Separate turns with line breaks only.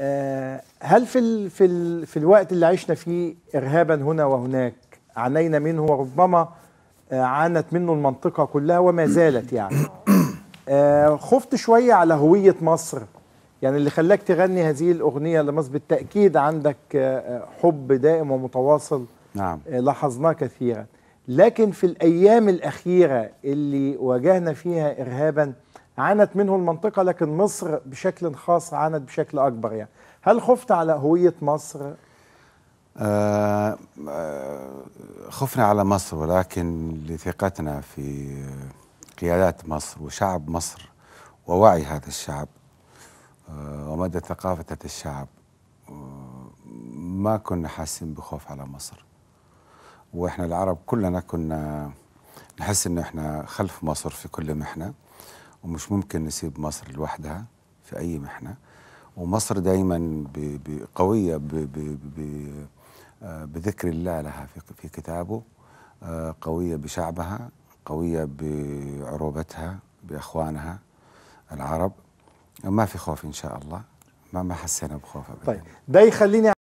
آه، هل في ال في الـ في الوقت اللي عشنا فيه ارهابا هنا وهناك عانينا منه وربما آه، عانت منه المنطقه كلها وما زالت يعني آه، خفت شويه على هويه مصر يعني اللي خلاك تغني هذه الاغنيه لمصر بالتاكيد عندك حب دائم ومتواصل نعم لاحظناه كثيرا لكن في الايام الاخيره اللي واجهنا فيها ارهابا عانت منه المنطقة لكن مصر بشكل خاص عانت بشكل أكبر يعني هل خفت على هوية مصر؟
آه, آه، خفنا على مصر ولكن لثقتنا في قيادات مصر وشعب مصر ووعي هذا الشعب آه، ومدى ثقافة هذا الشعب آه، ما كنا حاسين بخوف على مصر واحنا العرب كلنا كنا نحس ان احنا خلف مصر في كل محنه ومش ممكن نسيب مصر لوحدها في أي محنة ومصر دايما قوية آه، بذكر الله لها في كتابه آه، قوية بشعبها قوية بعروبتها بإخوانها العرب ما في خوف إن شاء الله ما ما حسينا بخوف أبدا طيب
ده يخليني